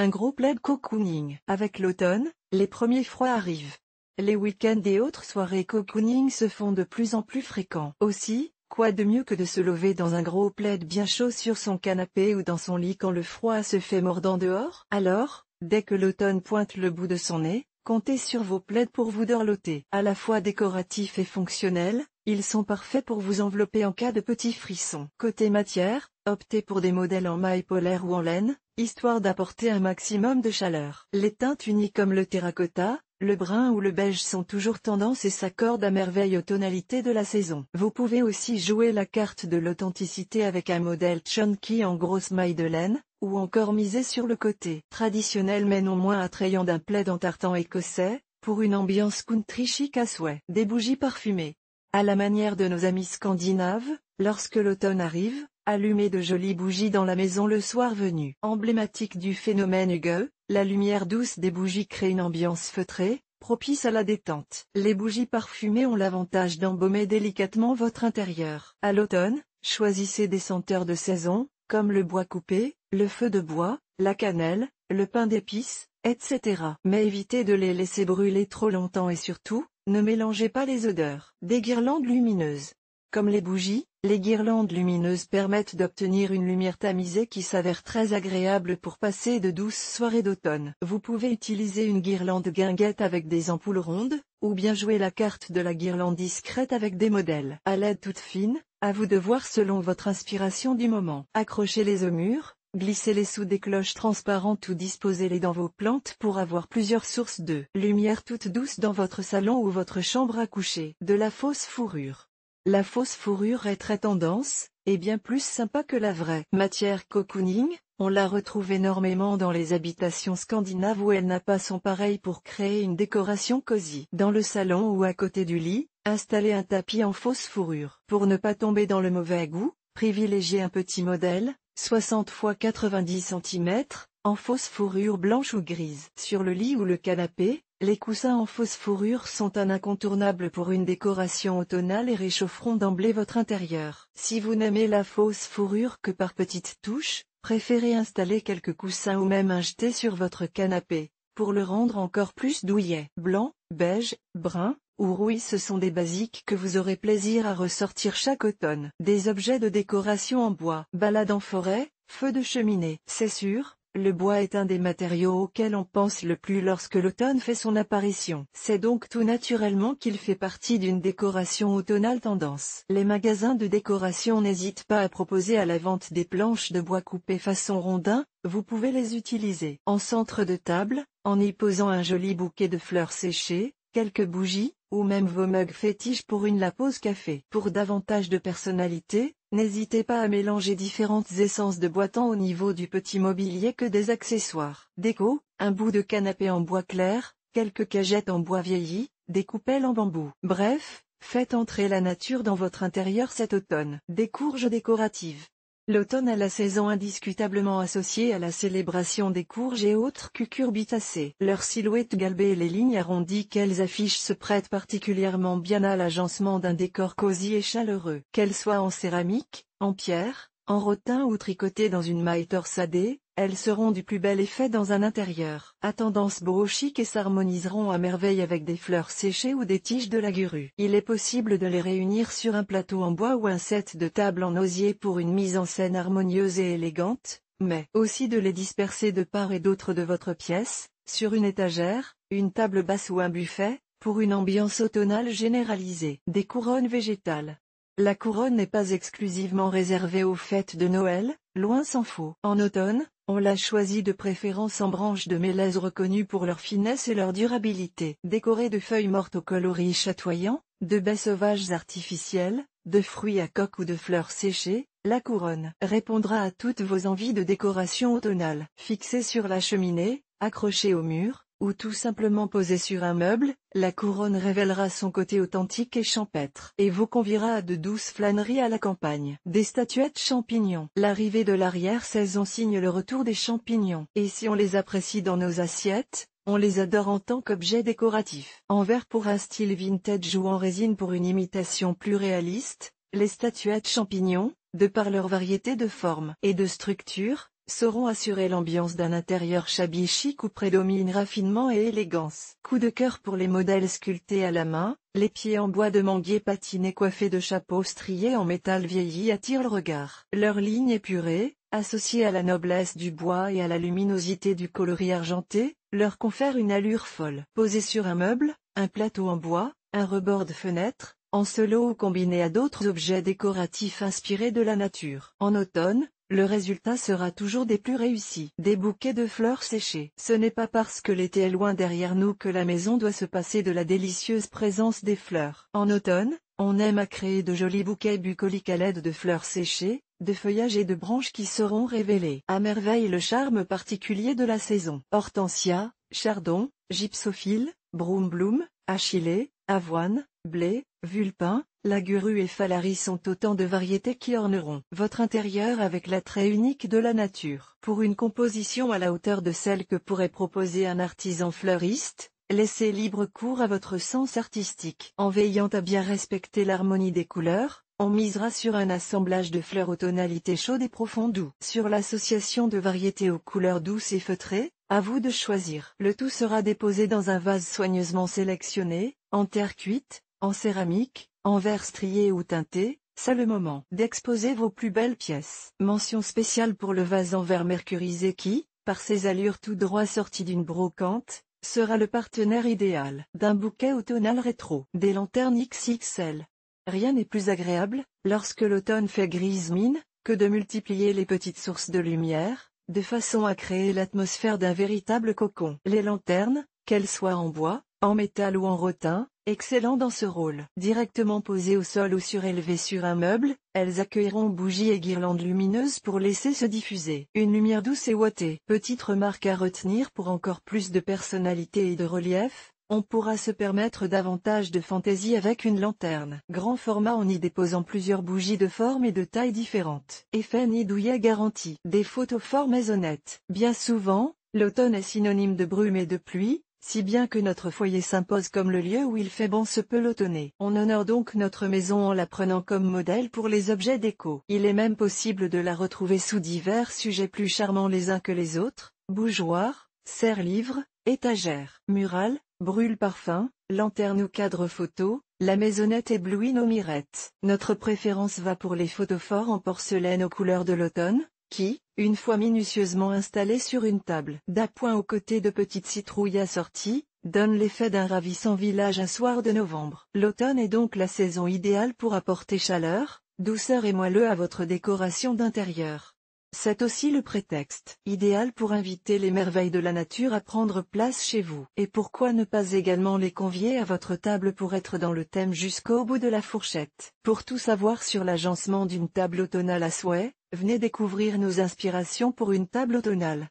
Un gros plaid cocooning. Avec l'automne, les premiers froids arrivent. Les week-ends et autres soirées cocooning se font de plus en plus fréquents. Aussi, quoi de mieux que de se lever dans un gros plaid bien chaud sur son canapé ou dans son lit quand le froid se fait mordant dehors Alors, dès que l'automne pointe le bout de son nez, comptez sur vos plaids pour vous dorloter. À la fois décoratifs et fonctionnels, ils sont parfaits pour vous envelopper en cas de petits frissons. Côté matière, Optez pour des modèles en maille polaire ou en laine, histoire d'apporter un maximum de chaleur. Les teintes unies comme le terracotta, le brun ou le beige sont toujours tendance et s'accordent à merveille aux tonalités de la saison. Vous pouvez aussi jouer la carte de l'authenticité avec un modèle chunky en grosse maille de laine, ou encore miser sur le côté traditionnel mais non moins attrayant d'un plaid en tartan écossais, pour une ambiance country chic à souhait. Des bougies parfumées. À la manière de nos amis scandinaves, lorsque l'automne arrive, Allumez de jolies bougies dans la maison le soir venu. Emblématique du phénomène Hugo, la lumière douce des bougies crée une ambiance feutrée, propice à la détente. Les bougies parfumées ont l'avantage d'embaumer délicatement votre intérieur. À l'automne, choisissez des senteurs de saison, comme le bois coupé, le feu de bois, la cannelle, le pain d'épices, etc. Mais évitez de les laisser brûler trop longtemps et surtout, ne mélangez pas les odeurs. Des guirlandes lumineuses. Comme les bougies, les guirlandes lumineuses permettent d'obtenir une lumière tamisée qui s'avère très agréable pour passer de douces soirées d'automne. Vous pouvez utiliser une guirlande guinguette avec des ampoules rondes, ou bien jouer la carte de la guirlande discrète avec des modèles. À l'aide toute fine, à vous de voir selon votre inspiration du moment. Accrochez-les au mur, glissez-les sous des cloches transparentes ou disposez-les dans vos plantes pour avoir plusieurs sources de lumière toute douce dans votre salon ou votre chambre à coucher. De la fausse fourrure. La fausse fourrure est très tendance, et bien plus sympa que la vraie. Matière cocooning, on la retrouve énormément dans les habitations scandinaves où elle n'a pas son pareil pour créer une décoration cosy. Dans le salon ou à côté du lit, installer un tapis en fausse fourrure. Pour ne pas tomber dans le mauvais goût, privilégiez un petit modèle, 60 x 90 cm, en fausse fourrure blanche ou grise. Sur le lit ou le canapé, les coussins en fausse fourrure sont un incontournable pour une décoration automnale et réchaufferont d'emblée votre intérieur. Si vous n'aimez la fausse fourrure que par petites touches, préférez installer quelques coussins ou même un jeté sur votre canapé, pour le rendre encore plus douillet. Blanc, beige, brun, ou rouille ce sont des basiques que vous aurez plaisir à ressortir chaque automne. Des objets de décoration en bois, balade en forêt, feu de cheminée. C'est sûr, le bois est un des matériaux auxquels on pense le plus lorsque l'automne fait son apparition. C'est donc tout naturellement qu'il fait partie d'une décoration automnale tendance. Les magasins de décoration n'hésitent pas à proposer à la vente des planches de bois coupées façon rondin, vous pouvez les utiliser. En centre de table, en y posant un joli bouquet de fleurs séchées, quelques bougies, ou même vos mugs fétiches pour une la pause café. Pour davantage de personnalité, N'hésitez pas à mélanger différentes essences de bois tant au niveau du petit mobilier que des accessoires. Déco, un bout de canapé en bois clair, quelques cagettes en bois vieilli, des coupelles en bambou. Bref, faites entrer la nature dans votre intérieur cet automne. Des courges décoratives. L'automne est la saison indiscutablement associée à la célébration des courges et autres cucurbitacées. Leurs silhouettes galbées et les lignes arrondies qu'elles affichent se prêtent particulièrement bien à l'agencement d'un décor cosy et chaleureux. Qu'elles soient en céramique, en pierre, en rotin ou tricoté dans une maille torsadée, elles seront du plus bel effet dans un intérieur à tendance brochique et s'harmoniseront à merveille avec des fleurs séchées ou des tiges de la Il est possible de les réunir sur un plateau en bois ou un set de table en osier pour une mise en scène harmonieuse et élégante, mais aussi de les disperser de part et d'autre de votre pièce, sur une étagère, une table basse ou un buffet, pour une ambiance automnale généralisée. Des couronnes végétales la couronne n'est pas exclusivement réservée aux fêtes de Noël, loin s'en faut. En automne, on l'a choisit de préférence en branches de mélèze reconnues pour leur finesse et leur durabilité. Décorée de feuilles mortes aux coloris chatoyants, de baies sauvages artificielles, de fruits à coque ou de fleurs séchées, la couronne répondra à toutes vos envies de décoration automnale. Fixée sur la cheminée, accrochée au mur, ou tout simplement posée sur un meuble, la couronne révélera son côté authentique et champêtre, et vous conviera à de douces flâneries à la campagne. Des statuettes champignons. L'arrivée de l'arrière-saison signe le retour des champignons, et si on les apprécie dans nos assiettes, on les adore en tant qu'objet décoratif. En verre pour un style vintage ou en résine pour une imitation plus réaliste, les statuettes champignons, de par leur variété de formes et de structures, sauront assurer l'ambiance d'un intérieur shabby chic où prédomine raffinement et élégance. Coup de cœur pour les modèles sculptés à la main, les pieds en bois de manguier patiné coiffés de chapeaux striés en métal vieilli attirent le regard. Leur ligne épurée, associée à la noblesse du bois et à la luminosité du coloris argenté, leur confère une allure folle. Posés sur un meuble, un plateau en bois, un rebord de fenêtre, en solo ou combiné à d'autres objets décoratifs inspirés de la nature. En automne, le résultat sera toujours des plus réussis. Des bouquets de fleurs séchées. Ce n'est pas parce que l'été est loin derrière nous que la maison doit se passer de la délicieuse présence des fleurs. En automne, on aime à créer de jolis bouquets bucoliques à l'aide de fleurs séchées, de feuillages et de branches qui seront révélés. À merveille le charme particulier de la saison. Hortensia, chardon, gypsophile, broom bloom, achillée, avoine, blé, vulpin, la guru et falari sont autant de variétés qui orneront votre intérieur avec l'attrait unique de la nature. Pour une composition à la hauteur de celle que pourrait proposer un artisan fleuriste, laissez libre cours à votre sens artistique. En veillant à bien respecter l'harmonie des couleurs, on misera sur un assemblage de fleurs aux tonalités chaudes et profondes ou Sur l'association de variétés aux couleurs douces et feutrées, à vous de choisir. Le tout sera déposé dans un vase soigneusement sélectionné, en terre cuite, en céramique, en verre strié ou teinté, c'est le moment d'exposer vos plus belles pièces. Mention spéciale pour le vase en verre mercurisé qui, par ses allures tout droit sorties d'une brocante, sera le partenaire idéal d'un bouquet automnal rétro. Des lanternes XXL. Rien n'est plus agréable, lorsque l'automne fait grise mine, que de multiplier les petites sources de lumière, de façon à créer l'atmosphère d'un véritable cocon. Les lanternes, qu'elles soient en bois, en métal ou en rotin, Excellent dans ce rôle. Directement posées au sol ou surélevées sur un meuble, elles accueilleront bougies et guirlandes lumineuses pour laisser se diffuser. Une lumière douce et ouatée. Petite remarque à retenir pour encore plus de personnalité et de relief, on pourra se permettre davantage de fantaisie avec une lanterne. Grand format en y déposant plusieurs bougies de forme et de taille différentes. Effet nid douillet garanti. Des photos formes et honnêtes. Bien souvent, l'automne est synonyme de brume et de pluie, si bien que notre foyer s'impose comme le lieu où il fait bon se pelotonner. On honore donc notre maison en la prenant comme modèle pour les objets déco. Il est même possible de la retrouver sous divers sujets plus charmants les uns que les autres, bougeoirs, serre-livres, étagère, murales, brûle-parfum, lanterne ou cadre photo, la maisonnette éblouit nos mirettes. Notre préférence va pour les photophores en porcelaine aux couleurs de l'automne, qui, une fois minutieusement installé sur une table. D'appoint aux côtés de petites citrouilles assorties, donne l'effet d'un ravissant village un soir de novembre. L'automne est donc la saison idéale pour apporter chaleur, douceur et moelleux à votre décoration d'intérieur. C'est aussi le prétexte idéal pour inviter les merveilles de la nature à prendre place chez vous. Et pourquoi ne pas également les convier à votre table pour être dans le thème jusqu'au bout de la fourchette Pour tout savoir sur l'agencement d'une table automnale à souhait, Venez découvrir nos inspirations pour une table automnale.